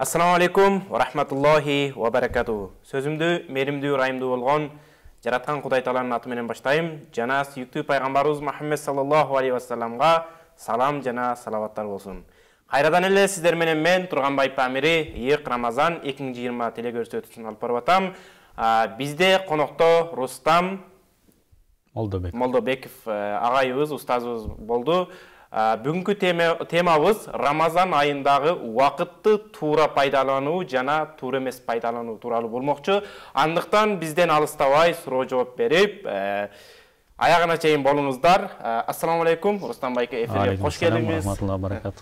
Ассаламу алейкум ва рахматуллахи ва баракату. Сөзімді мерімді ұрайымды жараткан жаратқан Құдай аты менен баштайым. Жана сүйікті пайгамбарыбыз мухаммед саллаллаху алейхи вассаламга салам жана салаваттар болсын. Қайрадан әлі менен мен турганбай Памири ыйык Рамазан 2020 телекөрсөтүүсүн алып барып атам. Бізде конокто Рустам Молдобеков агайыбыз устазыбыз болды бүгінгі темабыз рамазан айындағы уақытты тура пайдалану жана тура емес пайдалануу тууралуу болмокчу андыктан бизден алыстабай суроо жооп берип ә, аягына чейин болуңуздар ассаламу алейкум байке эфирге кош келдиңиз рахматулла баракату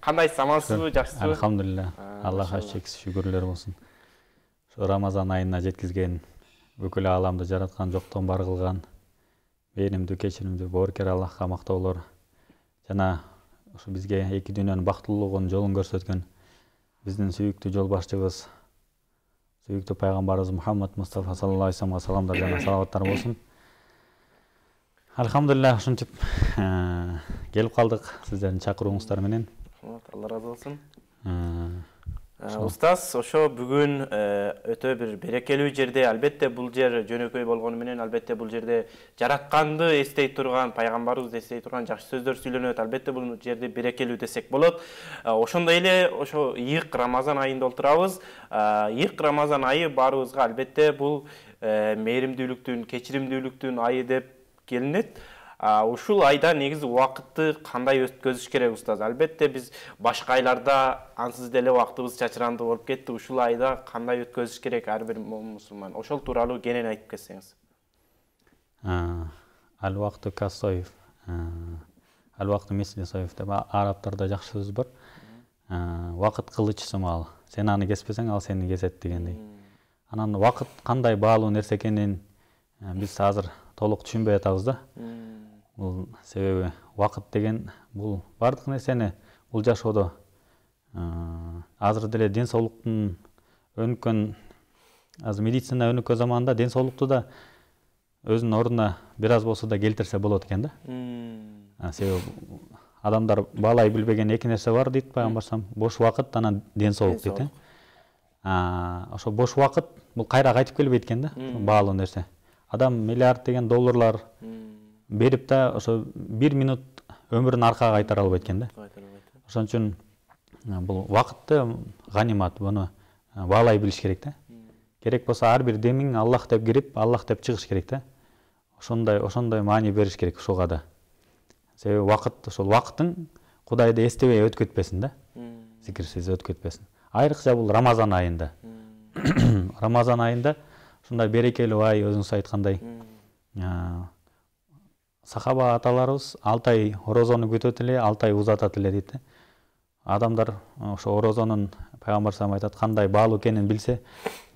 кандайсыз амансызбы жакшысызбы альхамдулилля аллага чексиз шүгүрлөр болсун ушу рамазан айына жеткизген бүкүл ааламды жараткан жоктон бар кылган мээнимдүү кечиримдүү боорукер аллахка мактоолор жана ушу бизге эки дүйнөнүн бактылуулугунун жолун көрсөткөн биздин сүйүктүү жол башчыбыз сүйүктүү пайгамбарыбыз мухаммад мустафа саллаллаху алейхи вассаламга саламдар жана салаваттар болсун альхамдулилля ушинтип э, келип калдык сиздердин чакырууңуздар менен алла разы болсун э, Устаз, ошо бүгүн өтө бир берекелүү жерде, албетте бул жер жөнөкөй болгону менен, албетте бул жерде жаратканды эстей турган, пайгамбарыбызды эстей турган жакшы сөздөр сүйлөнөт. Албетте бул жерде берекелүү десек болот. Ошондой эле ошо ыйык Рамазан айында отурабыз. Ыйык Рамазан айы баарыбызга албетте бул мээримдүүлүктүн, кечиримдүүлүктүн айы деп келинет ушул айда негизи убакытты кандай өткөзүш керек устаз албетте биз башка айларда ансыз деле убактыбыз чачыранды болуп кетти ушул айда кандай өткөзүш керек ар бир мусулман ошол тууралуу кенен айтып кетсеңиз ал убакту кассоев ал убакту мисли соев деп арабтарда жакшы сөз бар убакыт кылыч сымал сен аны кеспесең ал сени кесет дегендей анан убакыт кандай баалуу нерсе экенин биз азыр толук түшүнбөй атабыз да бұл себебі уақыт деген бұл барлық нәрсені бұл жашоодо азыр деле ден соолуктун өнүккөн азыр медицина өнүккөн заманда ден соолукту да өзүнүн ордуна бир аз болсо да келтирсе болот экен да себеби адамдар баалай билбеген эки нерсе бар дейт пайгамбар бош убакыт анан ден соолук дейт э ошо бош убакыт бул кайра кайтып келбейт экен да баалуу нерсе адам миллиард деген долларлар беріп та ошо бир минут өмірін арқаға қайтара алып экен да ошон үчүн бул убакытты ганимат буну баалай билиш керек да керек болсо ар бир демиң аллах деп кирип аллах деп чыгыш керек да ошондой ошондой маани бериш керек ушуга да себеби убакыт ошол убакытың кудайды эстебей өтүп кетпесин да зикирсиз өтүп кетпесин айрыкча бул рамазан айында рамазан айында ушундай берекелүү ай өзүңүз айткандай сахаба аталарыбыз алты ай розаны күтөт эле алты ай узатат эле дейт адамдар ошо орозонун пайгамбар салам айтат кандай баалуу экенин билсе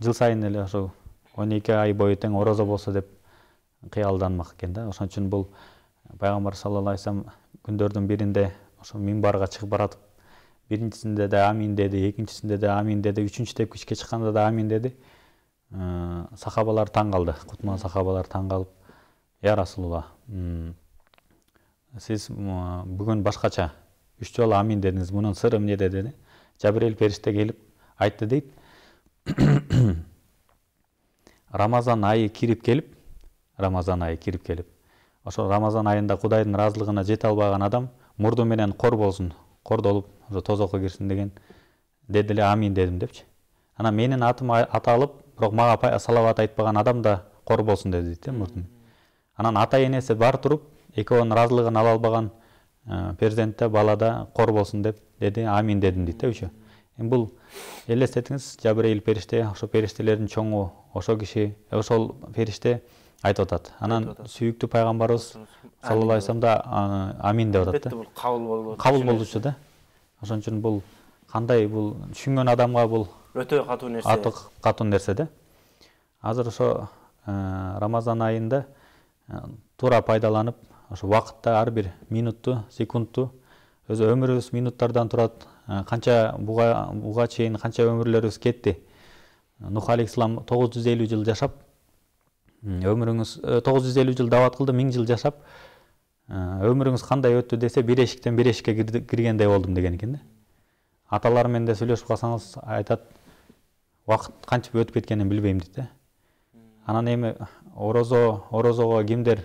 жыл сайын эле ошо он эки ай бою тең орозо болсо деп кыялданмак экен да ошон үчүн бул пайгамбар саллаллаху алейхи вассалам күндөрдүн биринде ошо мимбарга чыгып баратып биринчисинде да амин деди экинчисинде да амин деди үчүнчү тепкичке чыкканда да амин деди э, сахабалар таң калды кутман сахабалар таң калып я расулулла сиз бүгүн башкача үч жолу амин дедиңиз мунун сыры эмнеде деді. жабирил периште келіп, айтты дейді. рамазан айы кирип келип рамазан айы кирип келип ошо рамазан айында кудайдын ыраазылыгына жете албаган адам мурду менен кор болсун кордолуп ошо тозокко кирсин деген деди эле амин дедим депчи анан менин атым аталып бирок мага салават айтпаған адам да кор болсун деди дейт анан ата энеси бар туруп экөөнүн ыраазылыгын ала албаган ә, перзентте балада кор болсун деп деди амин дедим дейт да еще эми бул элестетиңиз жабырейил периште ошо периштелердин чоңу ошо киши ә, ошол периште айтып атат анан сүйүктүү пайгамбарыбыз саллаллаху алейхи вассалам да амин деп атат да бул кабыл болду кабыл да ошон үчүн бул кандай бул түшүнгөн адамга бул өтө катуу нерсе катуу нерсе да азыр ошо ә, рамазан айында Ә, тура пайдаланып ошо убакытта ар бир минутту секундту өзү өмүрүбүз минуттардан турат ә, канча буга буга чейин канча өмүрлөрүбүз кетти ә, нух алейхисалам тогуз жүз элүү жыл жашап өмүрүңүз тогуз жүз элүү жыл даават кылды миң жыл жашап өмүрүңүз кандай өттү десе бир эшиктен бир эшикке киргендей болдум деген экен да аталар менен да сүйлөшүп калсаңыз айтат убакыт кантип өтүп кеткенин билбейм дейт да анан эми орозо орозого кимдер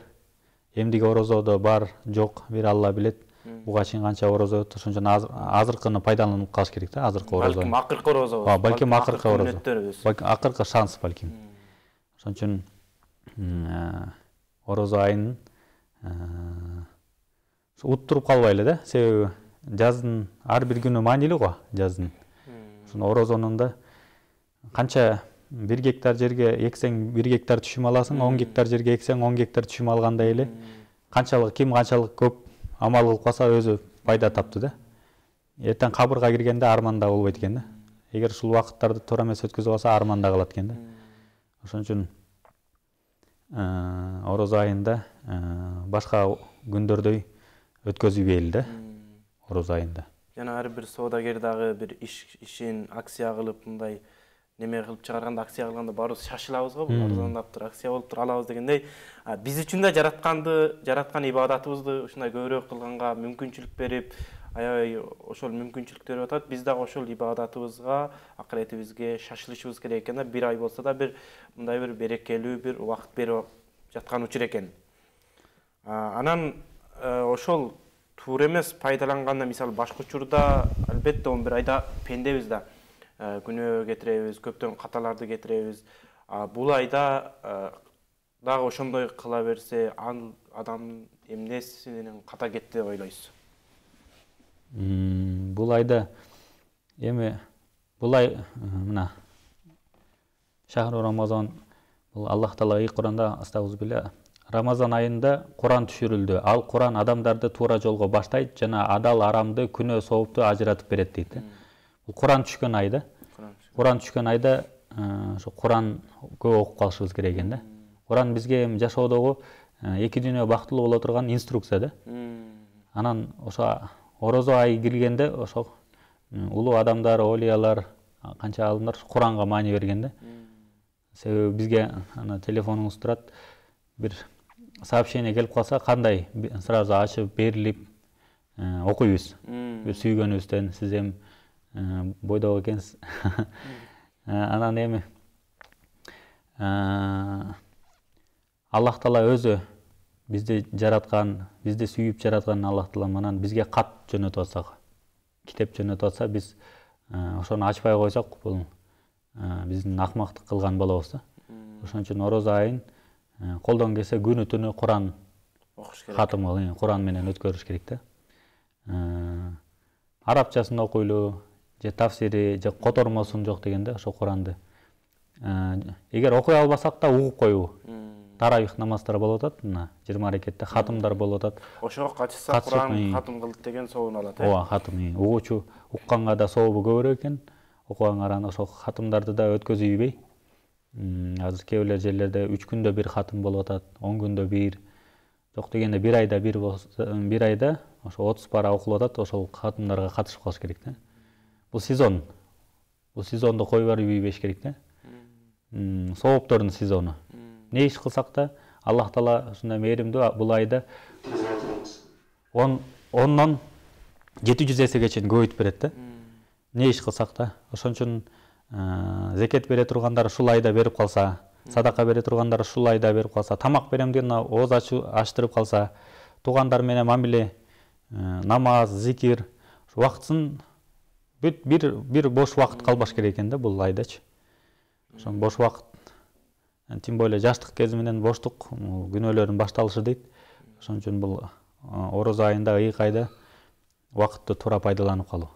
эмдиги орозодо бар жок бир алла билет буга чейин канча орозо үчүн азыркыны пайдаланып калыш керек да азыркы орозо балким акыркы орозобуз ооба балким акыркы орозо балким акыркы шанс балким ошон үчүн э, орозо айын э, уттуруп калбайлы да себеби жаздын ар бир күнү маанилүү го жаздын ошон орозонун да канча бир гектар жерге эксең бир гектар түшүм аласың он гектар жерге эксең он гектар түшүм алгандай эле канчалык ким канчалык көп амал кылып калса өзү пайда тапты да эртең кабырга киргенде арманда болбойт экен да эгер ушул убакыттарды туура эмес өткөзүп алса арманда калат экен да ошон үчүн э, орозо айында э, башка күндөрдөй өткөзүбөйлү да орозо айында жана ар бир соодагер дагы бир иш ишин акция кылып мындай неме кылып чыгарганда акция кылганда баарыбыз шашылабыз ғой бул арзандап тұр акция болып тұр алабыз дегендей биз үчүн да жаратканды жараткан ибадатыбызды ушундай көбүрөөк кылганга мүмкүнчүлүк берип аябай ошол мүмкүнчүлүк берип атат биз дагы ошол ибадатыбызга акыретибизге шашылышыбыз керек экен да бир ай болсо да бир мындай бир берекелүү бир убакыт берип жаткан учур экен анан э, ошол туура эмес пайдаланганда мисалы башка учурда албетте он бир айда пендебиз да Э, күнөө кетиребиз көптөгөн каталарды кетиребиз бул айда э, дагы ошондой кыла берсе ал адам эмнесинен ката кетти деп ойлойсуз бул айда эми бул ай мына ша рамазан бул аллах таала ыйык куранда с рамазан айында куран түшүрүлдү ал куран адамдарды туура жолго баштайт жана адал арамды күнөө сообту ажыратып берет дейт да құран түскен айда құран түскен айда ошо құран көп оқып қалышыбыз керек екен да құран бізге жашоодогу эки дүйнө бактылуу боло турган инструкция да анан ошо орозо айы киргенде ошо улуу адамдар олиялар канча алымдар куранга маани берген да себеби бизге ана телефонуңуз турат бир сообщение келип калса кандай сразу ачып берилип окуйбуз сүйгөнүбүздөн сиз эми Э, бойдок экенсиз э, анан эми э, аллах таала өзү бизди жараткан бизди сүйүп жараткан аллах таалам анан бизге кат жөнөтүп атсак китеп жөнөтүп атса биз ошону ачпай койсок бул биздин акмактык кылган болобуз да ошон үчүн орозо айын колдон келсе күнү түнү куран окуш кекатым л куран менен өткөрүш керек да арабчасын окуйлу же тафсири же котормосун жок дегенде ошо куранды э, эгер окуй албасак да угуп коюу тарабих намаздар болуп атат мына жыйырма аракетте хатымдар болуп атат ошого катышса куран хатым кылды деген сообун алат э ооба хатым угуучу укканга да сообу көбүрөөк экен окуганга караганда ошол хатымдарды да ийбей азыр кээ бир жерлерде үч күндө бир хатым болуп атат он күндө бир жок дегенде бир айда бир бир айда ошо отуз пара окулуп атат ошол хатымдарга катышып калыш керек да бұл сезон бұл сезонды қойып барып үйбеш керек да сауаптардың сезоны не іш қылсақ та аллах тағала осындай мейірімді бұл айда он оннан жеті жүз есеге чейин көбейтіп береді да не иш қылсақ та ошон үчүн зекет бере тургандар ушул айда берип калса садака бере тургандар ушул айда берип калса тамак берем деген ооз ачтырып калса туугандар менен мамиле намаз зикир убактысын бүт бір, бир бош убакыт калбаш керек екен да бұл айдачы ошон бош уақыт э, тем более жаштык кези менен боштук күнөөлөрдүн башталышы дейт ошон үчүн бул э, орозо айында ыйык айда убакытты туура пайдаланып калуу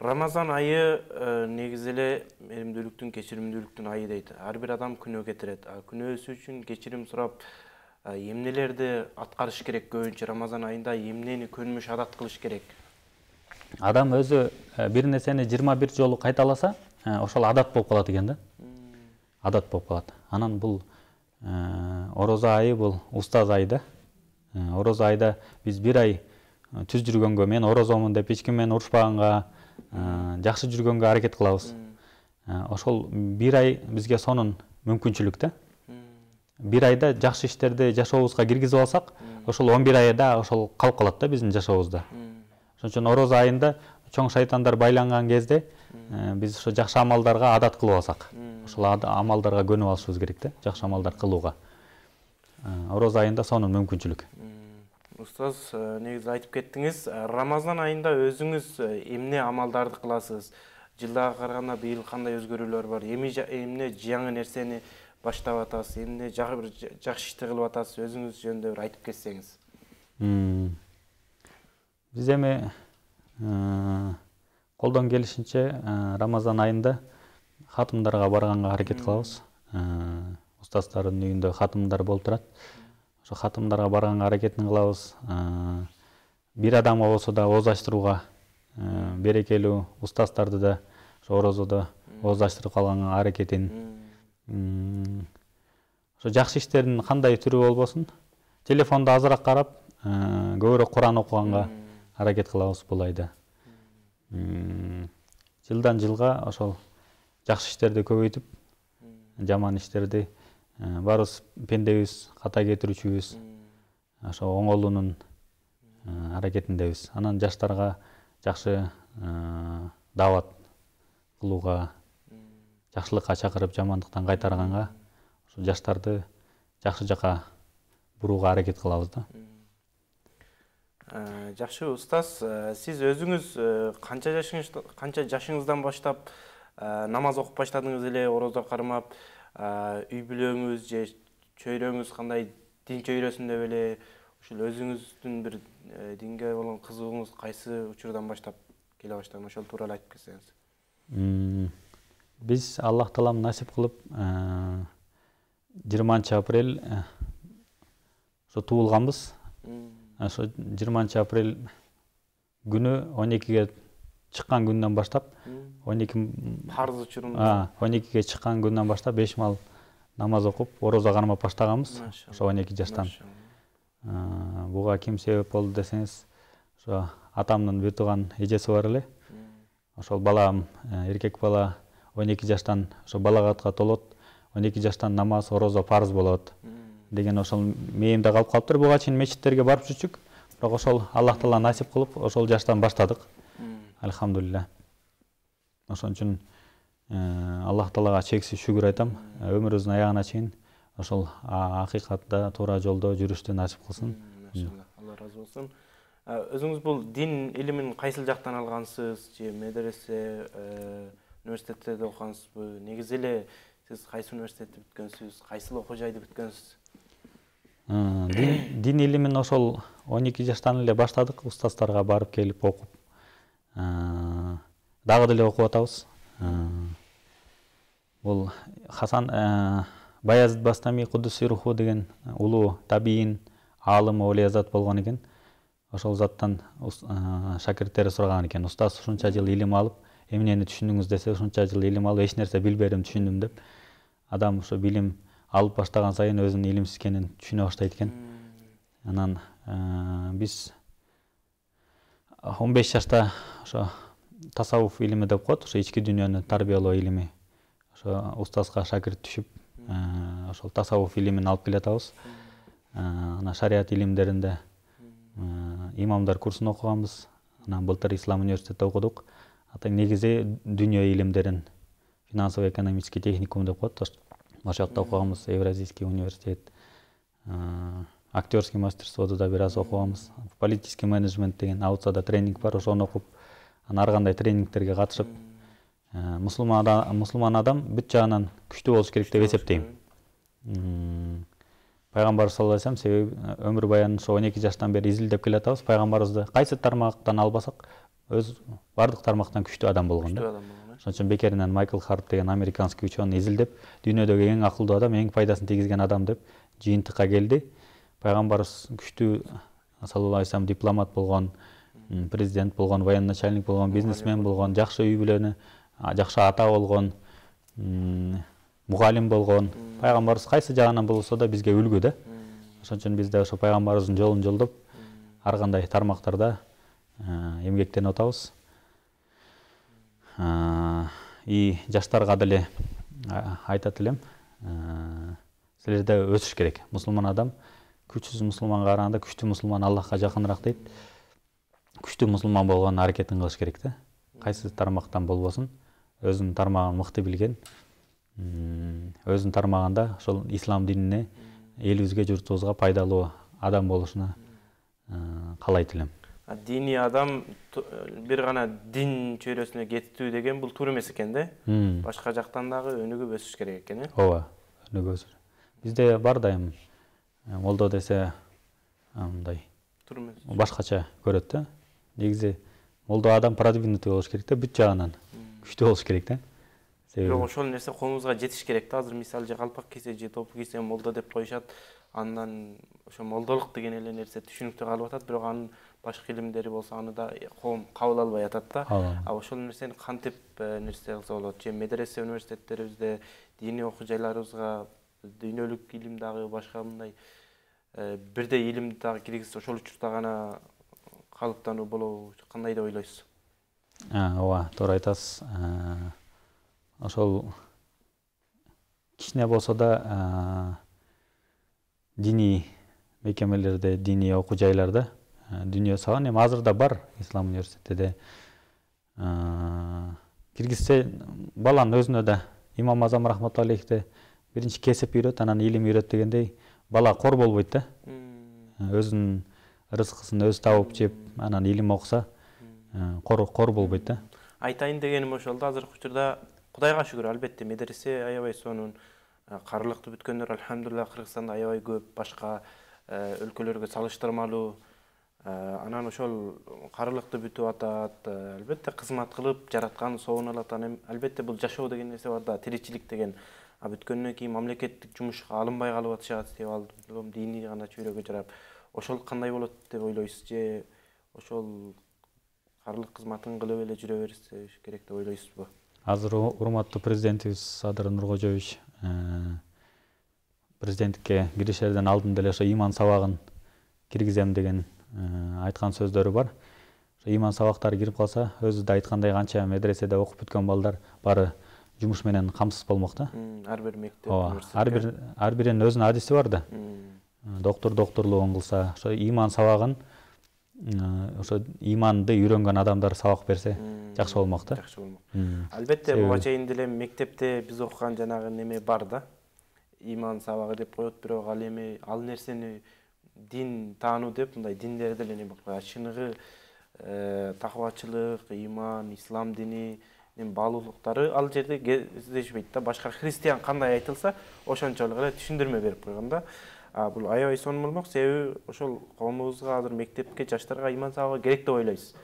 рамазан айы э, негизи эле мээримдүүлүктүн кечиримдүүлүктүн айы дейт ар бир адам күнөө кетирет күнөөсү үчүн кечирим сурап эмнелерди аткарыш керек көбүнчө рамазан айында эмнени көнмүш адат кылыш керек адам өзі э, бир нерсени жыйырма бир жолу кайталаса э, ошол адат болып калат екен да адат болып калат анан бұл э, ораза айы бұл ұстаз айы да ораза айда біз бир ай түз жүргенге мен орозомун деп эч ким менен урушпаганга жакшы жүргөнгө аракет ошол бир ай бізге сонун мүмкүнчүлүк да бір айда жақсы иштерди жашообузга киргизип алсак ошол он бир айда ошол калып калат да биздин жашообузда ошон үчүн айында чоң шайтандар байланган кезде э, биз ошо жакшы амалдарга адат кылып алсак ошол амалдарга көнүп алышыбыз керек да жакшы амалдар кылууга э, ороз айында сонун мүмкүнчүлүк устаз э, негизи айтып кеттіңіз рамазан айында өзіңіз емне амалдарды кыласыз жылдарга караганда быйыл кандай өзгөрүүлөр бар эми эмне жаңы нерсени баштап атасыз эмне жакшы ишти кылып атасыз өзүңүз жөнүндө бир айтып кетсеңиз биз эми колдон келишинче э, рамазан айында хатымдарга барганга аракет кылабыз устаздардын э, үйінде хатымдар болуп турат ошо хатымдарга барганга аракетин кылабыз э, бир адам болсо да ооз ачтырууга берекелі устаздарды да ошо орозодо ооз ачтырып калганга аракетин ошо жакшы иштердин кандай түрү болбосун телефондо азыраак карап көбүрөөк куран окуганга аракет кылабыз бул айда жылдан жылга ошол жакшы иштерди көбөйтүп жаман иштерди э, баарыбыз пендебиз ката кетирүүчүбүз ошо оңолуунун э, аракетиндебиз анан жаштарга жакшы э, даават кылууга жакшылыкка чакырып жамандыктан кайтарганга ушу жаштарды жакшы жака бурууга аракет кылабыз да Э, Жақшы ұстаз э, сіз өзіңіз қанша э, жашыңыз, қанша жашыңыздан баштап намаз оқып баштадыңыз эле орозо кармап үй бүлөңүз же чөйрөңүз кандай дин чөйрөсүндө беле ушул өзүңүздүн бир динге болгон кызыгууңуз кайсы учурдан баштап келе баштаган ошол тууралуу айтып кетсеңиз биз аллах таалам насип кылып жыйырманчы апрель ошо туулганбыз ошо жыйырманчы апрель күнү он экиге чыккан күндөн баштап он эки парыз учурунда он экиге чыккан күндөн баштап беш маал намаз окуп ороза кармап баштаганбыз ошо он эки жаштан буга ким себеп болду десеңиз ошо атамдын бир тууган эжеси бар эле ошол балам э, эркек бала он эки жаштан ошо балагатка толот он эки жаштан намаз ороза парыз болот деген ошол мээмде калып калыптыр буга чейин мечиттерге барып жүрчүк бирок ошол аллах таала насип кылып ошол жаштан баштадык альхамдулилля ошон үчүн э, аллах таалага чексиз шүгүр айтам э, өмүрүбүздүн аягына чейин ошол акыйкатта туура жолдо жүрүштү насип кылсын алла ыраазы болсун э, өзүңүз бул дин илимин кайсыл жактан алгансыз же медресе университеттерде окугансызбы негизи эле сиз кайсы университетти бүткөнсүз кайсыл окуу жайды бүткөнсүз Э, дин, э. илимин ошол он эки жаштан эле баштадык устаздарга барып келип окуп э, дагы деле окуп атабыз бул хасан баязид бастами руху деген улуу табиин аалым олиязат болгон экен ошол заттан шакирттери сураган экен устаз ушунча жыл илим алып эмнени түшүндүңүз десе ушунча жыл илим алып эч нерсе билбедим түшүндүм деп адам ушу билим алып баштаган сайын өзүнүн илимсиз экенин түшүнө баштайт экен анан э, биз он беш жашта ошо тасавуф илими деп коет ошо ички дүйнөнү тарбиялоо илими ошо устазга шакирт түшүп э, ошол тасавуф илимин алып келатабыз э, анан шарият илимдеринде имамдар курсун окуганбыз анан былтыр ислам университетте окудук негизи дүйнө илимдерин финансово экономический техникум деп коет осы жақта оқығанбыз евразийский университет э, актерский мастерствода да біраз оқығанбыз политический менеджмент деген аутсада тренинг бар ошоны оқып анан ар кандай тренингтерге катышып э, мұсылман адам, адам бүт жағынан күчтүү болуш керек деп эсептейм пайғамбарымыз саллаллаху алейхи себеби э, өмір баянын ошо он эки жаштан бери изилдеп жатабыз пайгамбарыбызды кайсы тармактан албасак өз баардык тармактан күчтүү адам болгон да ошон үчүн бекеринен майкл харп деген американский ученый изилдеп дүйнөдөгү эң акылдуу адам эң пайдасын тийгизген адам деп жыйынтыкка келди пайгамбарыбыз күчтүү саллаллаху алейхи дипломат болгон президент болгон военный начальник болгон бизнесмен болгон жакшы үй бүлөнү жакшы ата болгон мугалим болгон пайгамбарыбыз кайсы жагынан болсо да бизге үлгү да ошон үчүн биз да ошо пайгамбарыбыздын жолун жолдоп ар кандай тармактарда э, эмгектенип атабыз Э, и жаштарга деле э, айтат элем э, силер өсүш керек мусулман адам күчсүз мусулманга караганда күчтүү мусулман аллахка жакыныраак дейт күчтүү мусулман болгон аракетин кылыш керек да кайсы тармактан болбосун өзүнүн тармагын мыкты билген өзүнүн тармагында ошол ислам динине элибизге журтубузга пайдалуу адам болушуна каалайт элем дини адам бир гана дин чөйрөсүнө кетүү деген бул туура эмес экен да башка жактан дагы өнүгүп өсүш керек экен э ооба өнүгүп өсүш бизде бар дайым молдо десе мындай башкача көрөт да негизи молдо адам продвинутый болуш керек да бүт жагынан күчтүү болуш керек да бирок ошол нерсе колубузга жетиш керек да азыр мисалы же калпак кийсе же топу кийсе молдо деп коюшат андан ошо молдолук деген эле нерсе түшүнүктө калып атат бирок анын башка илимдери болсо аны да э, коом кабыл албай атат да а ошол нерсени кантип э, нерсе кылса болот же медресе университеттерибизде диний окуу жайларыбызга дүйнөлүк илим дагы башка мындай э, бирдей илимди дагы киргизсе ошол учурда гана калыптануу болобу кандай деп ойлойсуз ооба туура айтасыз ошол кичине болсо да диний мекемелерде диний окуу жайларда Э, дүние саған эми азыр да бар ислам университетиде э, киргизсе баланын өзүнө да имам азам рахматулла алейхте биринчи кесип үйрөт анан илим үйрөт дегендей бала кор болбойт да э, өзүнүн рызкысын өзү табып жеп анан илим окуса кор кор болбойт да айтайын дегеним ошол да азыркы учурда кудайга шүгүр албетте медресе аябай сонун карылыкты бүткөндөр альхамдулилла кыргызстанда аябай көп башка өлкөлөргө салыштырмалуу Э, анан ошол карылыкты бүтүп атат э, албетте кызмат кылып жараткан сообун алат анан албетте бул жашоо деген нерсе бар да тиричилик деген бүткөндөн кийин мамлекеттик жумушка алынбай калып атышат деп ал диний гана чөйрөгө жарап ошол кандай болот деп ойлойсуз же ошол карылык кызматын кылып эле жүрө берсе керек деп ойлойсузбу азыр урматтуу президентибиз садыр нуркожоевич э, президенттикке киришерден алдын эле ошо ыйман сабагын киргизем деген Э, айтқан сөздері бар иман сабақтары кіріп қалса өзі де айтқандай қанша медреседе оқып бүткен балдар бары менен қамсыз болмақ та әрбір мектеп әрбір әрбірінің өзінің әдісі бар да доктор докторлы кылса ошо иман сабағын ошо э, иманды үйрөнгөн адамдар сабак берсе жакшы болмок да жакшы болмок албетте буга чейин деле мектепте биз окуган жанагы неме бар да иман сабагы деп коет бирок ал эми ал нерсени дин таануу деп мындай диндер эле эме болуп чыныгы такыбачылык ыйман ислам дининин баалуулуктары ал жерде кездешпейт да башка христиан кандай айтылса ошончолук эле түшүндүрмө берип койгон да бул аябай сонун болмок себеби ошол коомубузга азыр мектепке жаштарга ыйман сабагы керек деп ойлойбуз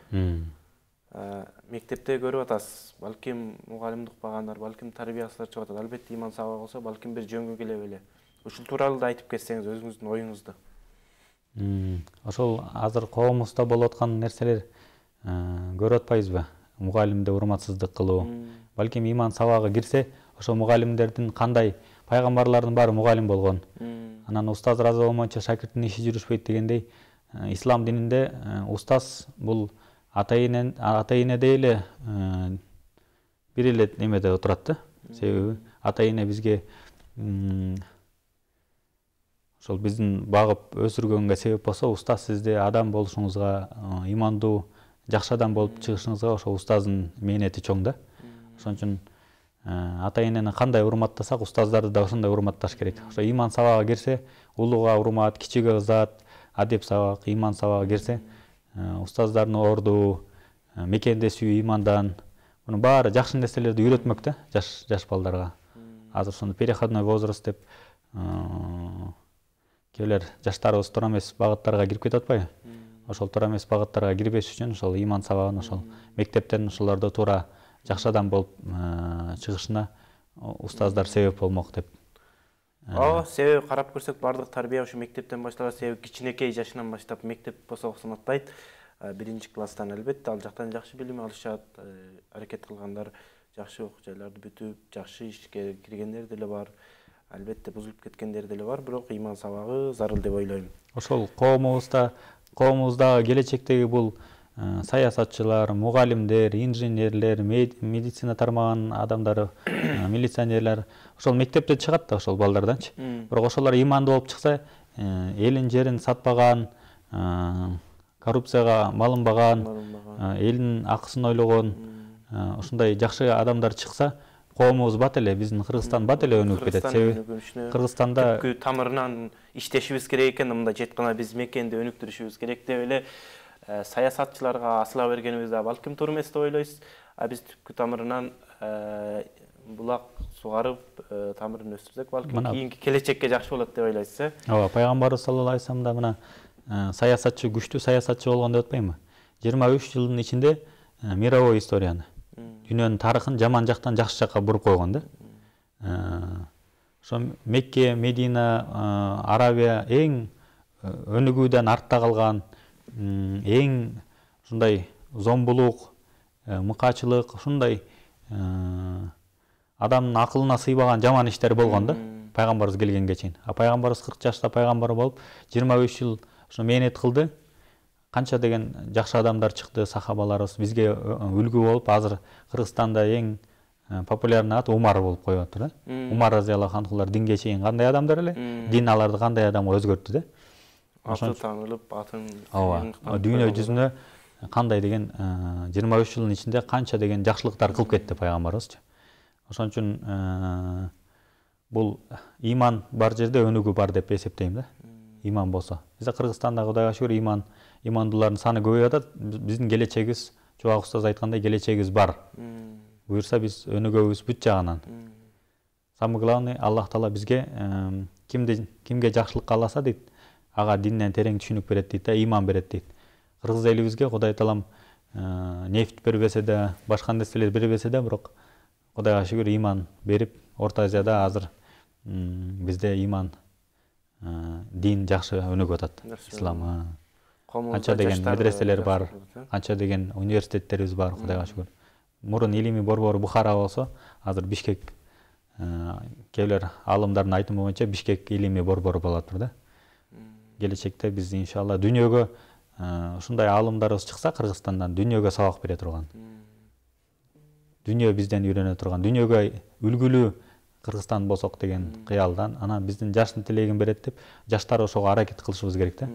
мектепте көрүп атасыз балким мугалимди укпагандар балким тарбиясыздар чыгып атат албетте ыйман сабагы болсо балким бир жөнгө келе беле ушул тууралуу да айтып кетсеңиз өзүңүздүн оюңузду ошол азыр коомубузда болуп аткан нерселер э, көрүп атпайбызбы мугалимди урматсыздык кылуу балким ыйман сабагы кирсе ошол мугалимдердин кандай пайгамбарлардын баары мугалим болгон анан устаз ыраазы болмоюнча шакирттин иши жүрүшпөйт дегендей э, ислам дининде э, устаз бул ата эне ата энедей эле бир эле немеде отурат да себеби ата эне бизге сол біздің бағып өсіргенге себеп болса ұстаз сізде адам болушыңызға имандуу жакшы адам болып шығышыңызға ошол ұстаздың мээнети чоң да ошон үчүн ата энени кандай урматтасак ұстаздарды да ошондой урматташ керек ошо иман сабагы кирсе улууга урмат кичиге ызат адеп сабак иман сабагы кирсе устаздардын орду сүйүү имандан мунун баары жакшы нерселерди үйрөтмөк да жаш жаш балдарга азыр ошондо переходной возраст деп келер жаштарыбыз туура эмес багыттарга кирип кетип атпайбы ошол туура эмес багыттарга кирбеш үчүн ошол ыйман сабагын ошол мектептен ошолорду туура жакшы адам болуп чыгышына э, устаздар себеп болмок деп э. ооба себеби карап көрсөк баардык тарбия ушу мектептен башталат себеби кичинекей жашынан баштап мектеп болсо уксатпайт э, биринчи класстан албетте ал жактан жакшы билим алышат аракет кылгандар жакшы окуу жайларды бүтүп жакшы ишке киргендер деле бар албетте бузулуп кеткендер деле бар бирок иман сабагы зарыл деп ойлойм ошол коомубузда коомубуздагы келечектеги бул э, саясатчылар мугалимдер инженерлер медицина тармагынын адамдары э, милиционерлер ошол мектепте чыгат да ошол балдарданчы бирок ошолор ыймандуу болуп чыкса э, элин жерин сатпаган коррупцияга малынбаган элдин акысын ойлогон ушундай жакшы адамдар чыкса коомубуз бат эле биздин кыргызстан бат эле өнүгүп кетет себеби кыргызстанда түпкү тамырынан иштешибиз керек экен мындай жети гана биз мекенди өнүктүрүшүбүз керек деп эле саясатчыларга асыла бергенибиз да балким туура эмес деп ойлойбуз а биз түпкү тамырынан булак сугарып тамырын өстүрсөк балким кийинки келечекке жакшы болот деп ойлойсуз э ооба пайгамбарыбыз саллаллаху алейхи да мына саясатчы күчтүү саясатчы болгон деп атпаймынбы жыйырма үч жылдын ичинде мировой историяны дүниенің тарихын жаман жақтан жақсы жаққа бұрып қойған да сол э, мекке медина ә, э, арабия ең э, өнігуден артта қалған ең сондай зомбулық ә, мұқачылық сондай ә, адамның ақылына сыйбаған жаман іштер болған да пайғамбарымыз келгенге дейін а пайғамбарымыз қырық жаста пайғамбар болып 25 үш жыл менет қылды қанша деген жақсы адамдар шықты сахабаларыбыз бізге үлгі болып азыр қырғызстанда ең популярный ат умар болып қойып жатыр да умар разиаллаху анхулар динге шейін қандай адамдар эле дин аларды қандай адамга өзгөрттү да аты таанылып атын ооба дүйнө жүзүнө кандай деген жыйырма үч жылдын ичинде канча деген жакшылыктар кылып кетти пайгамбарыбызчы ошон үчүн бул иман бар жерде өнүгүү бар деп эсептейм да иман болса бізде қырғызстанда құдайға шүкір иман имандылардың саны көбейіп жатады біздің келешегіміз жоғарғы ұстаз айтқандай келешегіміз бар бұйырса біз өнегеміз бүт жағынан самый главный аллах тағала бізге ә, кімді, кімге жақсылық қаласа дейді аға диннен терең түсінік береді дейді да иман береді дейді қырғыз елімізге құдай тағалам ә, э, нефть бербесе де басқа нәрселер бербесе де бірақ құдайға шүкір иман беріп орта азияда азыр ұм, бізде иман дин жақсы өнігіп атат исламы қанша деген медреселер бар қанша деген университеттерибиз бар кудайга шүгүр мурун илими борбору бухара болсо азыр бишкек кээ бир аалымдардын айтымы боюнча бишкек илимий борбору боло атыр да келечекте биз иншалла дүйнөгө ушундай аалымдарыбыз чыкса кыргызстандан дүйнөгө сабак бере турган дүйнө бизден үйрөнө турган дүйнөгө үлгүлүү кыргызстан болсок деген кыялдан анан биздин жаштын тилегин берет деп жаштар ошого аракет кылышыбыз керек да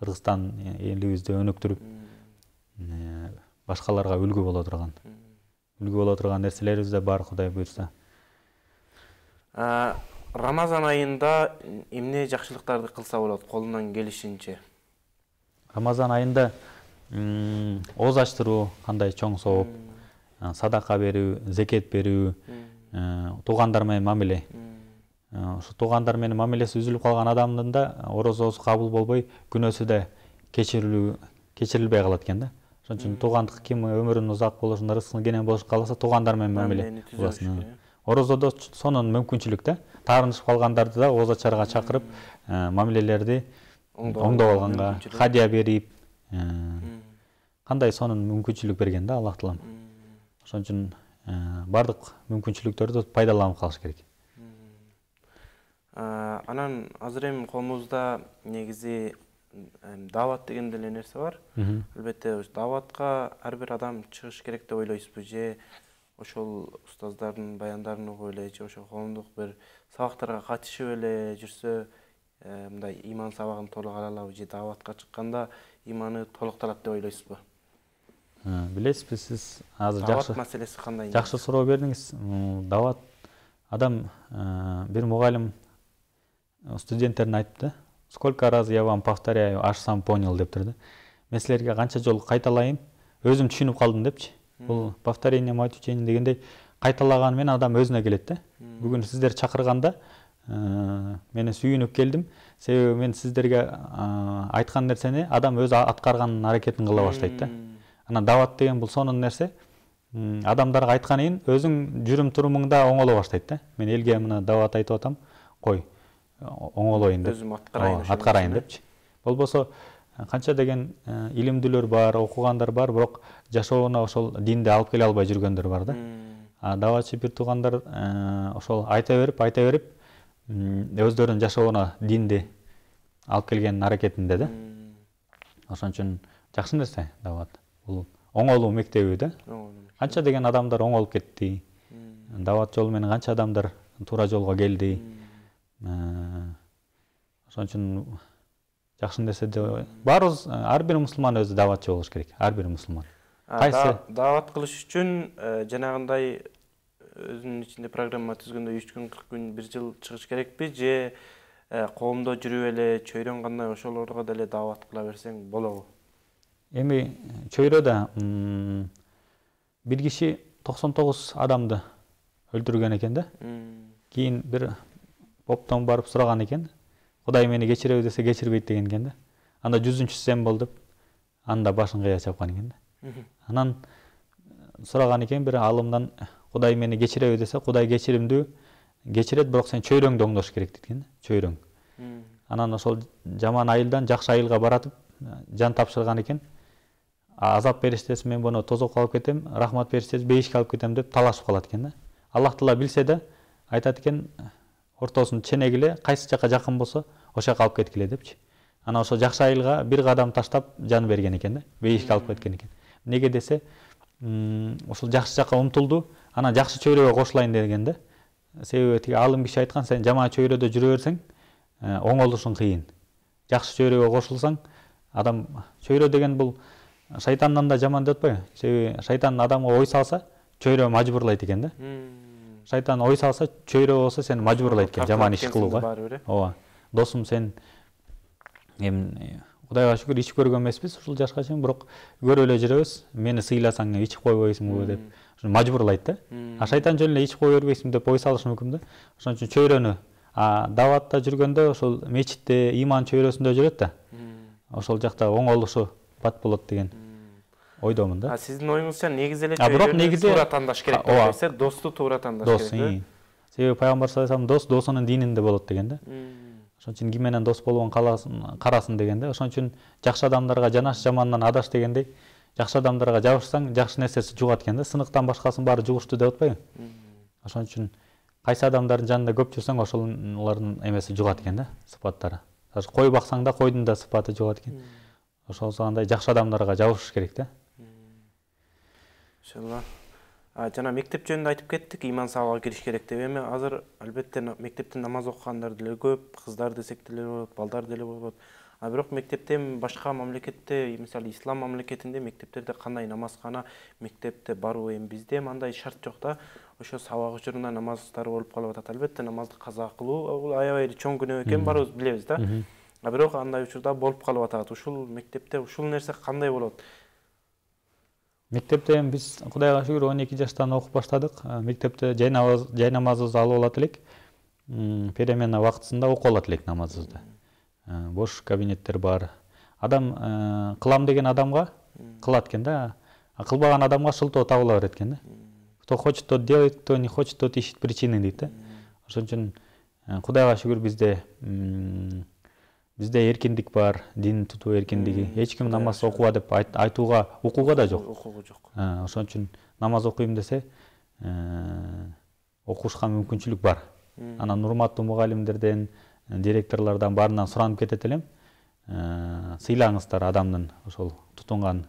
кыргызстан элибизди өнүктүрүп э, башкаларга үлгү боло турган үлгү боло турган нерселерибиз да бар кудай буюрса рамазан айында эмне жакшылыктарды кылса болот колунан келишинче рамазан айында ооз ачтыруу кандай чоң сооп садака берүү зекет берүү Э, туугандар менен мамиле ушу э, туугандар менен мамилеси үзүлүп калган адамдын да орозосу кабыл болбой күнөөсү да кечирилүү кечирилбей калат экен да ошон үчүн туугандык ким өмүрүн узак болушун ырыскын кенен болушун кааласа туугандар менен мамиле орозодо сонун мүмкүнчүлүк да таарынышып калгандарды да ооза чарга чакырып э, мамилелерди оңдоп алганга хадия берип кандай сонун мүмкүнчүлүк берген да аллах таалам ошон үчүн Э, баардык мүмкүнчүлүктөрдү пайдаланып калыш керек э, анан азыр эми коомубузда негизи даават деген деле нерсе бар албетте дааватка ар бир адам чыгыш керек деп ойлойсузбу же ошол устаздардын баяндарын угуп эле же ошо коомдук бир сабактарга катышып эле жүрсө э, мындай ыйман сабагын толук ала алабы же дааватка чыкканда ыйманы толукталат деп ойлойсузбу Ә, білесіз бе сіз қазір жақсы мәселесі қандай жақсы сұрау бердіңіз дауат адам ә, бір мұғалім студенттеріне айтыпты сколько раз я вам повторяю аж сам понял деп тұр да мен сіздерге қанша жол қайталайын өзім түсініп қалдым депші бұл повторением отучением дегендей қайталағанымен адам өзіне келеді да бүгін сіздер шақырғанда ә, мені сүйініп келдім себебі мен сіздерге ә, айтқан нәрсені адам өзі атқарған әрекетін қыла бастайды да ана дават деген бұл сонун нерсе адамдарға айтқаннан кейін өзің жүрім тұрымыңда оңоло баштайт да мен елге мына дават айтып атам қой оңолоюн деп өзүм аткарайын аткарайын депчи болбосо канча деген илимдүүлөр бар окугандар бар бирок жашооно ошол динди алып келе албай жүргөндөр бар да а даватчы бир туугандар ошол айта берип айта берип өздөрүнүн жашоона динди алып келген аракетинде да ошон үчүн жакшы нерсе дават бул оңолуу мектеби да канча деген адамдар оңолуп кетти даават жолу менен канча адамдар туура жолго келди ошон үчүн жакшын нерсе деп баарыбыз ар бир мусулман өзү дааватчы болуш керек ар бир мусулман кайсы даават кылыш үчүн жанагындай өзүнүн ичинде программа түзгөндө үч күн кырк күн бир жыл чыгыш керекпи же коомдо жүрүп эле чөйрөң кандай ошолорго деле даават кыла берсең болобу эми да бир киши токсон тогуз адамды өлтүргөн экен да кийин бир поптон барып сураган экен кудай мени кечиреби десе кечирбейт деген экен да анда жүзүнчүсү сен бол деп анда башын кыя чапкан экен да анан э, сураган экен бир алымдан «Э, кудай мени кечиреби десе кудай кечиримдүү кечирет бирок сен чөйрөңдү оңдош керек дейт экен да чөйрөң анан ошол жаман айылдан жакшы айылга баратып э, жан тапшырган экен азап періштесі мен бұны тозаққа алып кетем рахмат періштесі бейішке алып кетем деп таласып қалады екен да аллах тағала білсе де айтады екен ортасын ченегіле қайсы жаққа жақын болса осы жаққа алып кеткіле депші ана осы жақсы айылға бір қадам таштап жан берген екен да бейішке алып кеткен екен неге десе осы жақсы жаққа ұмтылды ана жақсы чөйрөгө кошулайын деген да себебі тиги алым киши айтқан сен жаман чөйрөдө жүре берсең ә, оңолушуң қиын жақсы чөйрөгө қосылсаң адам чөйрө деген бұл шайтаннан да жаман деп атпайбы себебі шайтан адамға ой салса чөйрө мажбурлайт екен да шайтан ой салса чөйрө болсо сени мажбурлайт экен жаман иш кылууга ооба досум сен эми кудайга шүгүр ичип көргөн эмеспиз ушул жашка чейин бирок көрүп эле жүрөбүз мени сыйласаң ичип койбойсуңбу деп мажбурлайт да а шайтан жөн эле ичип кое бербейсиң деп ой салышы мүмкүн да ошон үчүн чөйрөнү даватта жүргөндө ошол мечитте ыйман чөйрөсүндө жүрөт да ошол жакта оңолушу бат болады деген ойдомын да сіздің ойыңызша эле бірақ негізі туура тандаш керек деп айтса досту туура тандаш керек дос себеби пайгамбар салллаху алейхи дос досунун дининде болот деген да ошон үчүн ким менен дос болгон карасын деген да ошон үчүн жакшы адамдарга жанаш жамандан адаш дегендей жакшы адамдарга жабышсаң жакшы нерсеси жугат экен да сыныктан башкасынын баары жугушту деп атпайбы ошон үчүн кайсы адамдардын жанында көп жүрсөң ошолордун эмеси жугат экен да сыпаттары даже кой баксаң да койдун да сыпаты жугат экен ошол андай жакшы адамдарга жабышыш керек да иншалла жана мектеп жөнүндө айтып кеттик ыйман сабагы кириш керек деп эми азыр албетте мектепте намаз окугандар деле көп кыздар десек деле болот балдар деле болот а бирок мектепте эми башка мамлекетте мисалы ислам мамлекетинде мектептерде кандай намазкана мектепте баруу эми бизде эми андай шарт жок да ошо сабак учурунда намаздар болуп калып атат албетте намазды каза кылуу бул аябай чоң күнөө экенин баарыбыз билебиз да а бирок андай учурда болуп калып атат ушул мектепте ушул нерсе кандай болот мектепте эми биз кудайга шүгүр он эки жаштан окуп баштадык мектепте жай намазыбызды алып алат элек перемена убактысында окуп алат элек намазыбызды бош кабинеттер бар адам кылам деген адамга кылат экен да кылбаган адамга шылтоо табыла берет экен да кто хочет тот делает кто не хочет тот ищет причины дейт да ошон үчүн кудайга шүгүр бизде бізде еркіндік бар дин тутуу еркіндігі ешкім намаз окуба деп айтуға оқуға да жоқ укугу жок ошон үчүн намаз окуйм десе окушка мүмкүнчүлүк бар анан урматтуу мугалимдерден директорлордон баарынан суранып кетет элем сыйлаңыздар адамдын ошол тутунган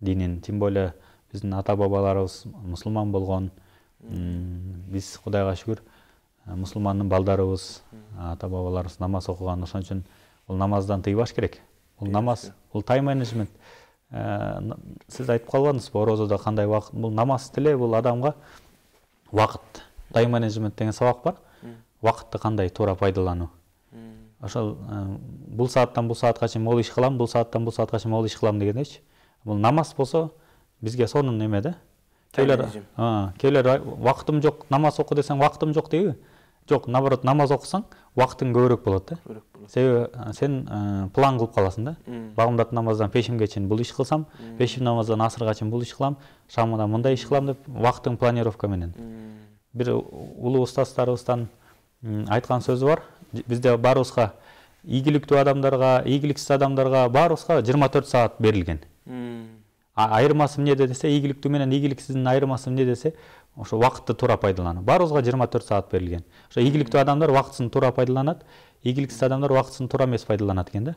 динин тем более биздин ата бабаларыбыз мусулман болгон биз кудайга шүгүр мусулмандын балдарыбыз ата бабаларыбыз намаз окуган ошон үчүн ол намаздан тыйбаш керек ол намаз ол тайм менеджмент ә, сіз айтып қалғансыз ба розада қандай уақыт бұл намаз тілі бұл адамға уақыт тайм менеджмент деген сабақ бар уақытты қандай тура пайдалану ошол бұл сааттан бұл сағатқа чейин ол иш кылам бұл сааттан бұл саатқа чейин ол иш кылам дегендейчи бұл намаз болса бізге соның эме да кээлер кээлер уақытым жоқ намаз оқы десең уақытым жок дейби жоқ наоборот намаз оқысаң уақытың көбірек болады да себебі сен ә, план қылып қаласың да бағымдатын намаздан пешімге шейін бұл іш қылсам пешім намаздан асырға шейін бұл іш қыламын шамына мындай іш қыламын деп уақытың планировкаменен бір ұлы ұстаздарымыздан айтқан сөзі бар бізде барлығысқа игілікті адамдарға игіліксіз адамдарға барлығысқа 24 сағат берілген айырмасы не десе игілікті менен игіліксіздің айырмасы не десе ошо уақытты туура пайдалану баарыбызга жыйырма төрт саат берилген ошо ийгиликтүү адамдар убактысын туура пайдаланат ийгиликсиз адамдар убактысын туура эмес пайдаланат экен да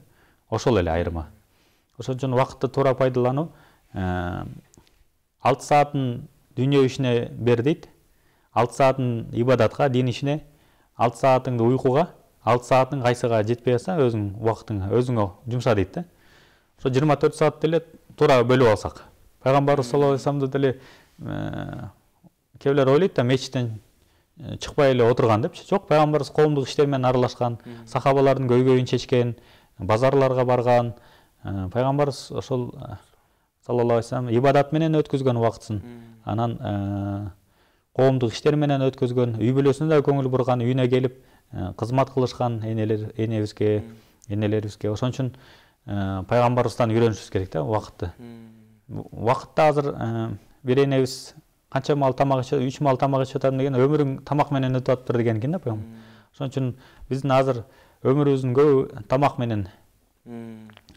ошол эле айырма ошон үчүн убакытты туура пайдалануу э, алты саатын дүйнө ишине бер дейт алты саатын ибадатка дин ишине алты саатыңды уйкуга алты саатың кайсыга жетпей атса өзүң убактыңа өзүңө жумша дейт да ошо жыйырма төрт саатты эле туура бөлүп алсак пайгамбарыбыз саллаллаху алейхи вассаламды деле кейбілер ойлойт да мечиттен э, чыкпай эле отурган депчи жок пайгамбарыбыз коомдук иштер менен аралашкан сахабалардын көйгөйүн чечкен базарларга барган э, пайгамбарыбыз ошол э, саллаллаху алейхи вассалам ибадат менен өткөзгөн убактысын анан коомдук иштер менен өткөзгөн үй бүлөсүнө да көңүл бурган үйүнө келип кызмат кылышкан энелер энебизге энелерибизге ошон үчүн пайгамбарыбыздан үйрөнүшүбүз керек да убакытты убакытта азыр бир энебиз қанша мал тамақ ішеді үш мал тамақ ішіп жатамын деген өмірің тамақменен өтіп жатыр деген екен да прям сол үшін біздің азыр өміріміздің көбі тамақменен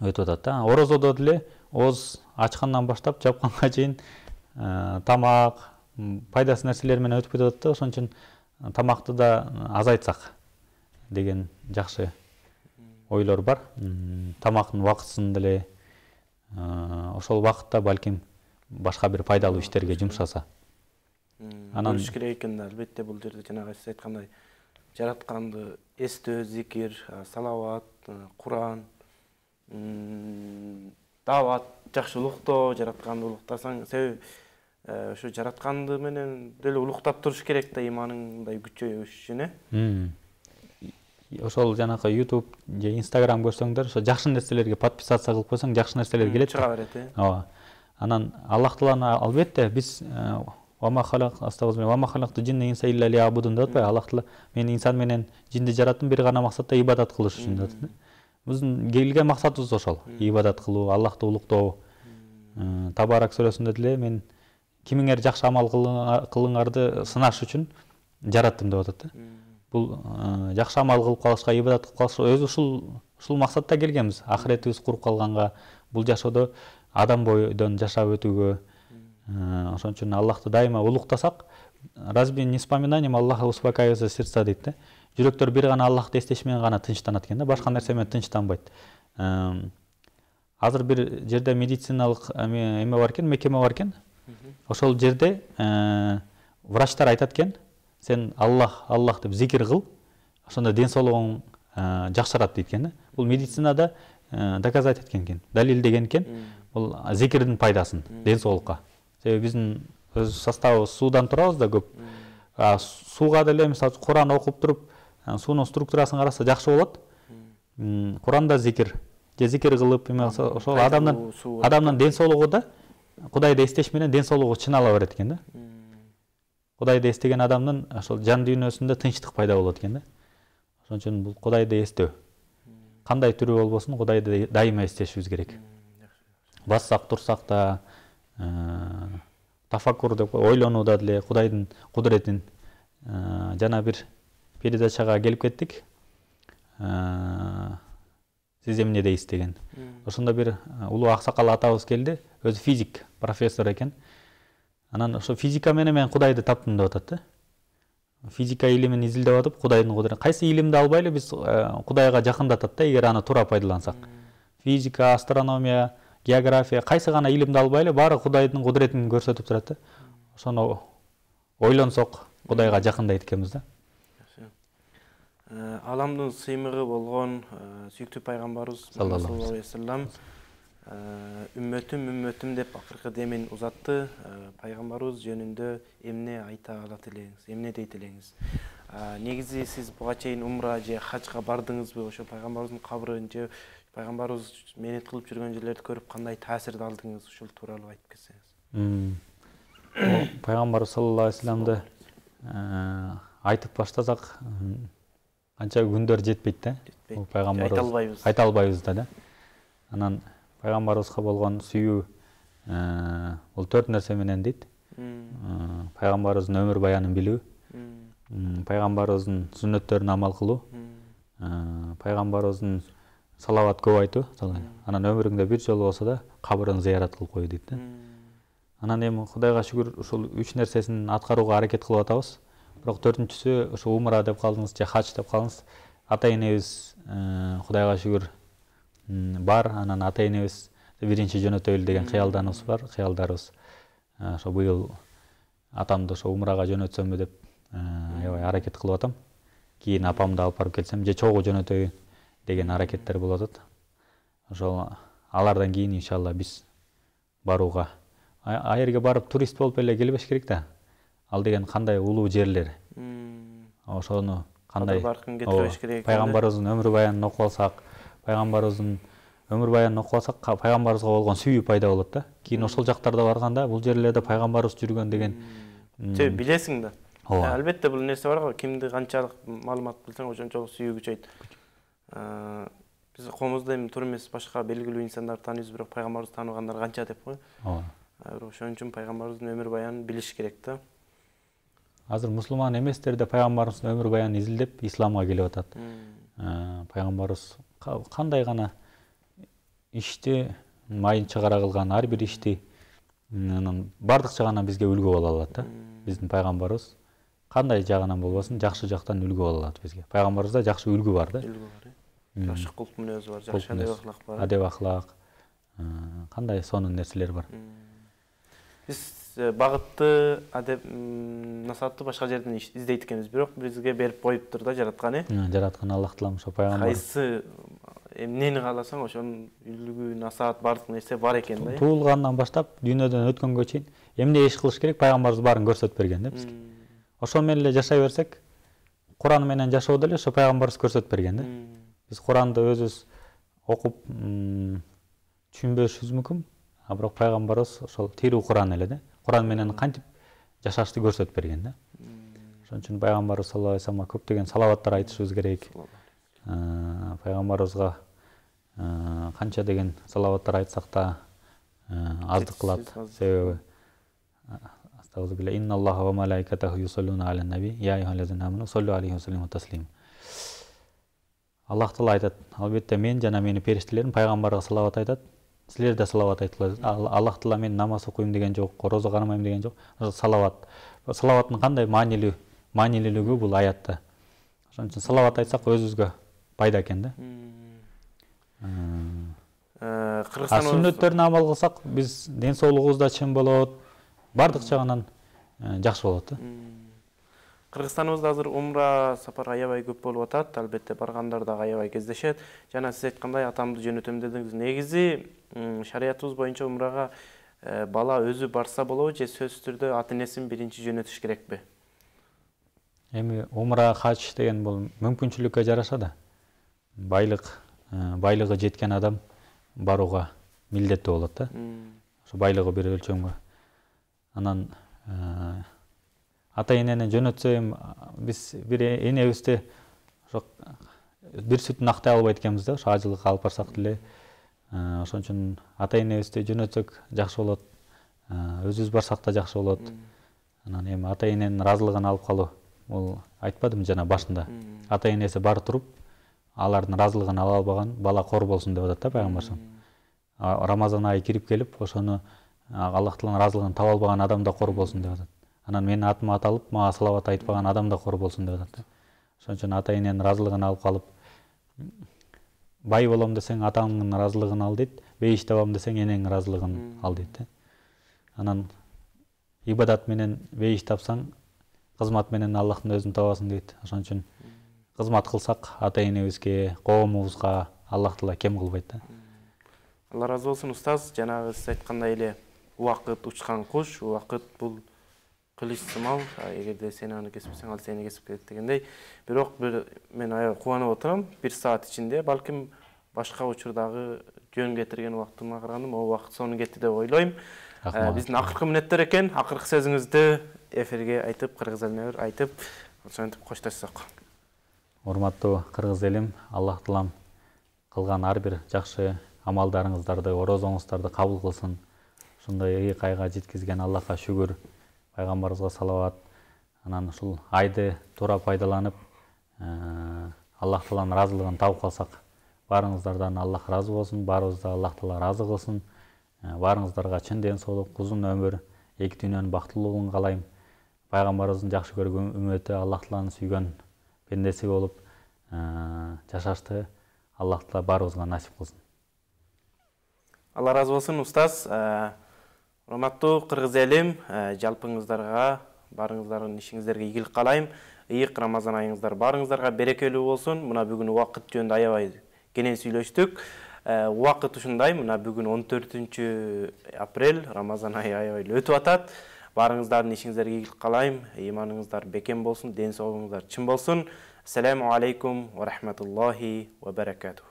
өтіп жатады да оразада деле оз ачқаннан баштап жапқанға чейин ә, тамақ пайдасыз нәрселер менен өтіп кетіп жатады да ошон үчүн тамакты да азайтсак деген жакшы ойлор бар тамактын убактысын деле ошол ә, убакытта балким башка бир пайдалуу иштерге жумшаса анан көрүш керек экен да албетте бул жерде жанагы сиз айткандай жаратканды эстөө зикир салават куран даават жакшы улуктоо жаратканды улуктасаң себеби э, ошу жаратканды менен деле улуктап туруш керек да ыйманың мындай күчөш үчүн э ошол жанакы ютуб же инстаграм көрсөңдөр ошо жакшы нерселерге подписаться кылып койсоң жакшы нерселер келет чыга берет э ооба анан аллах тааланы албетте биз э, аллах мен инсан менен жинди жараттым бир гана максатта ибадат кылыш үчүн деп атат биздин келген максатыбыз ошол ибадат кылуу аллахты улуктоо табарак сүрөсүндө деле мен кимиңер жакшы амал кылыңарды сынаш үчүн жараттым деп атат да бул жакшы амал кылып калышка ибадат кылып калышка өзү ушул ушул максатта келгенбиз ахиретибиз куруп калганга бул жашоодо адам бойдон жашап өтүүгө Э, ошон үчүн аллахты дайыма улуктасак разве не вспоминанием аллаха успокаивается сердца дейт да жүрөктөр бир гана аллахты эстеш менен гана тынчтанат экен да башка нерсе менен тынчтанбайт азыр бир жерде медициналык эме бар экен мекеме бар экен ошол жерде э, врачтар айтат экен сен аллах аллах деп зикир кыл ошондо ден соолугуң э, жакшырат дейт экен да бул медицинада доказать эткен экен далилдеген экен бул зикирдин пайдасын ден соолукка себебі біздің өз составы судан тұрамыз да көп а, суға деле мысалы құран оқып тұрып суның структурасын қараса жақсы болады құранда зикір же зикір қылып эме ошол адамдын адамдын ден да кудайды эстеш менен ден соолугу чыңала берет экен да кудайды эстеген адамдын ошол жан дүйнөсүндө тынчтык пайда болот экен да ошон үчүн бул кудайды эстөө кандай түрү болбосун кудайды дайыма эстешибиз керек бассак турсак да Э, тафаккур деп ойлонууда деле кудайдын кудуретин э, жана бир передачага келип кеттик э, сиз эмне дейсиз деген ошондо бир улуу аксакал атабыз келди өзү физик профессор экен анан ошо физика менен мен кудайды таптым деп атат да физика илимин изилдеп атып кудайдын кудурети кайсы илимди албайлы биз кудайга жакындатат да эгер аны туура пайдалансак физика астрономия география қайсы ғана илімді албайлы бары құдайдың құдіретін көрсетіп тұрады да соны ойлансақ құдайға жақындайды екенбіз да адамның ә, сыймығы болған ә, сүйікті пайғамбарымыз саллаллаху алейхи вассалам үмметім үмметім деп ақырғы демін ұзатты ә, пайғамбарымыз жөнінде эмне айта алат элеңиз эмне дейт элеңиз негізі сіз буга чейин умра же хажга бардыңызбы ошо пайгамбарыбыздын кабырын же пайғамбарымыз менет қылып жүрген жерлерді көріп қандай тәсірді алдыңыз ушул туралы айтып кетсеңиз пайғамбар саллаллаху алейхи э, айтып баштасак анча күндер жетпейді да ол айта албайбыз да да анан пайгамбарыбызга болған сүйүү бул э, төрт нерсе дейді дейт э, пайгамбарыбыздын баянын білу пайгамбарыбыздын амал кылуу пайгамбарыбыздын салават көп айту солай анан өмүрүңдө бир жолу болсо да қабірін зиярат қылып қою дейді да анан эми кудайга шүгүр ушул үч нерсесин аткарууга аракет кылып атабыз бирок төртүнчүсү ушу умра деп калдыңыз же хадж деп калдыңыз ата энебиз кудайга э, шүгүр бар анан ата энебиз биринчи жөнөтөйлү деген кыялданыбыз бар кыялдарыбыз э, ошо быйыл атамды ошо умрага жөнөтсөмбү деп э, аябай аракет кылып атам кийин апамды алып барып келсем же чогуу жөнөтөйүн деген аракеттер болады атат жол алардан кейін иншалла біз баруға жерге барып турист болып эле келбеш керек да ал деген қандай улуу жерлер ошону керек пайгамбарыбыздын өмүр баянын окуп алсак пайгамбарыбыздын өмүр баянын окуп алсак пайгамбарыбызга болгон сүйүү пайда болот да кийин ошол жактарда барганда бул жерлерде пайгамбарыбыз жүргөн деген себеби билесиң да ооба албетте бул нерсе бар го кимди канчалык маалымат билсең ошончолук сүйүү күчөйт Э, биз комузду эми туура эмес башка белгилүү инсандарды тааныйбыз бирок пайгамбарыбызды тааныгандар канча деп го ооба э, бирок ошон үчүн пайгамбарыбыздын өмүр баянын билиш керек да азыр мусулман эместер да пайгамбарыбыздын өмүр баянын изилдеп исламга келип атат э, пайгамбарыбыз кандай гана ишти майын чыгара кылган ар бир ишти анан баардык жагынан бизге үлгү боло алат да биздин пайгамбарыбыз кандай жагынан болбосун жакшы жактан үлгү боло алат бизге пайгамбарыбызда жакшы үлгү бар да үлгү бар жақсы құлт мінезі бар жақсы әдеп ақлақ бар әдеп ақлақ қандай соның нәрселері бар біз бағытты әдеп насатты басқа жерден іздейді екенбіз бірақ бізге беріп қойып тұр да жаратқан иә жаратқан аллах тағалам ошо пайғамбар қайсысы эмнени кааласаң ошоның үлгү насаат баардык нерсе бар екен да туулгандан баштап дүниеден өткенге чейин эмне иш кылыш керек пайгамбарыбыз баарын көрсөтүп берген да бизге ошо менен эле жашай берсек куран менен жашоодо деле ошо пайгамбарыбыз көрсөтүп берген да біз құранды өз оқып түшүнбөшүбүз мүмкүн а бирок пайгамбарыбыз ошол тирүү куран эле да куран менен кантип жашашты көрсөтүп берген да ошон үчүн пайгамбарыбыз саллаллаху алейхи вассаламга көптөгөн салаваттар айтышыбыз керек пайгамбарыбызга канча деген салаваттар айтсак да аздык кылат себеби استغفر بالله ва аллах тағала айтады албетте мен жана менің періштелерім пайғамбарға салауат айтады сіздер де салауат айтылар аллах тағала мен намаз оқимын деген жоқ ораза қарамаймын деген жоқ салауат салауаттың қандай маанилүү маанилүүлүгү бұл аятта ошон үчүн салауат айтсак өзүбүзгө пайда екен да ә, ә, қырғызстан сүннеттерін амал қылсақ, біз ден да чын болот баардык жакшы ә, болот да кыргызстаныбызда азыр умра сапар аябай көп болуп атат албетте баргандар дагы аябай кездешет жана сиз айткандай атамды жөнөтөм дедиңиз негизи шариятыбыз боюнча умрага э, бала өзү барса болобу же сөзсүз түрдө ата энесин биринчи жөнөтүш керекпи эми умра хаж деген бул мүмкүнчүлүккө жараша да байлык э, байлыгы жеткен адам барууга милдеттүү болот да ошо байлыгы бир өлчөмгө анан э, ата энени жөнөтсөм биз бир энебизди ошо бир сүтүн актай албайт экенбиз да ошо ажылыкка алып барсак деле э, ошон үчүн ата энебизди жөнөтсөк жакшы болот э, өзүбүз барсак да жакшы болот анан эми ата эненин ыраазылыгын алып калуу бул айтпадымбы жана башында ата энеси бар туруп алардын ыраазылыгын ала албаган бала кор болсун деп атат да салам рамазан айы кирип келип ошону аллах тааланын ыраазылыгын таба албаган адам да кор болсун деп атат анан менин атым аталып мага салават айтпаган адам да кор болсун деп атат да ошон үчүн ата эненин ыраазылыгын алып калып бай болом десең атаңдын ыраазылыгын ал дейт бейиш табам десең энеңдин ыраазылыгын ал дейт да анан ибадат менен бейиш тапсаң кызмат менен аллахтын өзүн табасың дейт ошон үчүн кызмат кылсак ата энебизге коомубузга аллах таала кем кылбайт да алла ыраазы болсун устаз жанагы сиз айткандай эле убакыт учкан куш убакыт бул қылышсымал егер де сен аны кесіп ал сені кесіп кетеді дегендей бирок бир мен аябай қуанып отырам бир саат ішінде балким башка учурдагы жөн кетирген убактыма караганда ол убакыт сонун кетти деп ойлойм биздин акыркы мүнөттөр экен акыркы сөзүңүздү эфирге айтып кыргыз элине айтып ошентип коштошсок урматтуу кыргыз элим аллах таалам кылган ар бир жакшы амалдарыңыздарды орозоңуздарды кабыл кылсын ушундай ыйык айга жеткизген аллахка шүгүр пайғамбарымызға салауат анан ушул айды туура пайдаланып аллах тааланын ыраазылыгын тауып калсак баарыңыздардан аллах ыраазы болсун баарыбызды аллах таала ыраазы кылсын баарыңыздарга чын ден соолук узун өмүр эки дүйнөнүн бактылуулугун каалайм пайгамбарыбыздын жакшы көргөн үммөтү аллах тааланын сүйгөн пендеси болуп жашашты аллах таала баарыбызга насип кылсын алла ыраазы болсун устаз урматтуу кыргыз элим ә, жалпыңыздарға баарыңыздардын ішіңіздерге ийгилик каалайм ыйык рамазан айыңыздар барыңыздарға берекелі болсын мына бүгін уақыт жөнүндө аябай кенен сүйлөштүк ә, уақыт ушундай мына бүгін 14 төртүнчү апрель рамазан айы аябай эле өтүп атат баарыңыздардын ишиңиздерге ийгилик каалайм ыйманыңыздар бекем болсун ден соолугуңуздар чын болсун ассаламу алейкум ва рахматуллахи ва баракатух